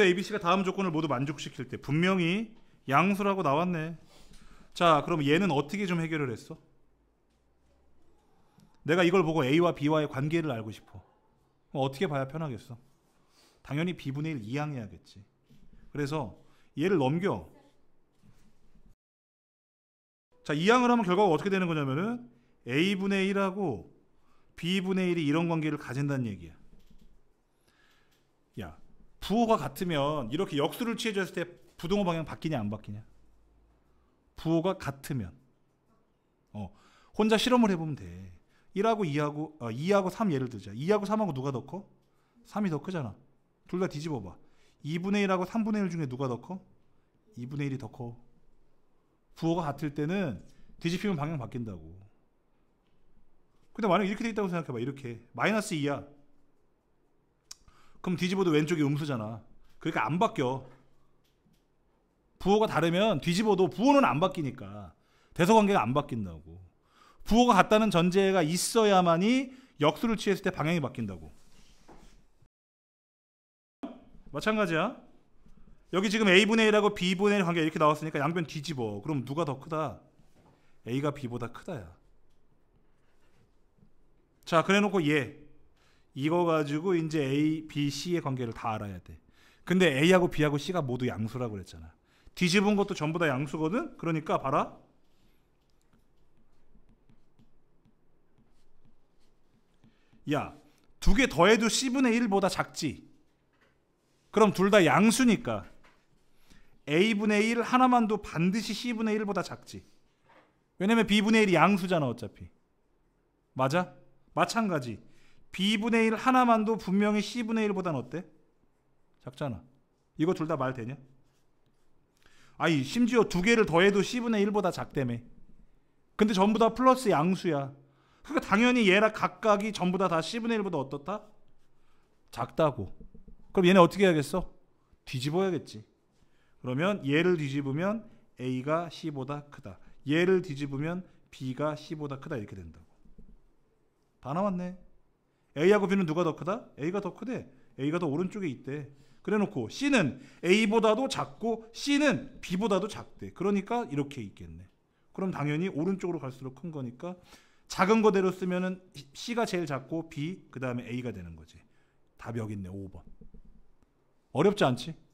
텍스트 ABC가 다음 조건을 모두 만족시킬 때 분명히 양수라고 나왔네. 자, 그럼 얘는 어떻게 좀 해결을 했어? 내가 이걸 보고 A와 B와의 관계를 알고 싶어. 어떻게 봐야 편하겠어? 당연히 B분의 1 이항해야겠지. 그래서 얘를 넘겨. 자, 이항을 하면 결과가 어떻게 되는 거냐면은 A분의 1하고 B분의 1이 이런 관계를 가진다는 얘기야. 야, 부호가 같으면 이렇게 역수를 취해줬을 때 부동호 방향 바뀌냐 안 바뀌냐? 부호가 같으면 어, 혼자 실험을 해보면 돼. 1하고 2하고 어, 2하고 3 예를 들자. 2하고 3하고 누가 더 커? 3이 더 크잖아. 둘 다 뒤집어봐. 2분의 1하고 3분의 1 중에 누가 더 커? 2분의 1이 더 커. 부호가 같을 때는 뒤집히면 방향 바뀐다고. 근데 만약 이렇게 돼 있다고 생각해봐. 이렇게 마이너스 2야. 그럼 뒤집어도 왼쪽이 음수잖아. 그러니까 안 바뀌어. 부호가 다르면 뒤집어도 부호는 안 바뀌니까 대서관계가 안 바뀐다고. 부호가 같다는 전제가 있어야만이 역수를 취했을 때 방향이 바뀐다고. 마찬가지야. 여기 지금 a분의 1하고 b분의 1 관계 이렇게 나왔으니까 양변 뒤집어. 그럼 누가 더 크다? a가 b보다 크다야. 자, 그래 놓고 얘 이거 가지고 이제 A, B, C의 관계를 다 알아야 돼. 근데 A하고 B하고 C가 모두 양수라고 그랬잖아. 뒤집은 것도 전부 다 양수거든. 그러니까 봐라. 야, 두 개 더해도 C분의 1보다 작지. 그럼 둘 다 양수니까 A분의 1 하나만도 반드시 C분의 1보다 작지. 왜냐면 B분의 1이 양수잖아 어차피. 맞아? 마찬가지. B분의 1 하나만도 분명히 C분의 1보다는 어때? 작잖아. 이거 둘 다 말 되냐? 아니 심지어 두 개를 더해도 C분의 1보다 작대며. 근데 전부 다 플러스 양수야. 그러니까 당연히 얘랑 각각이 전부 다 다 C분의 1보다 어떻다? 작다고. 그럼 얘네 어떻게 해야겠어? 뒤집어야겠지. 그러면 얘를 뒤집으면 A가 C보다 크다. 얘를 뒤집으면 B가 C보다 크다 이렇게 된다고. 다 나왔네. A하고 B는 누가 더 크다? A가 더 크대. A가 더 오른쪽에 있대. 그래놓고 C는 A보다도 작고 C는 B보다도 작대. 그러니까 이렇게 있겠네. 그럼 당연히 오른쪽으로 갈수록 큰 거니까 작은 거대로 쓰면은 C가 제일 작고 B 그 다음에 A가 되는 거지. 답이 여기 있네. 5번. 어렵지 않지?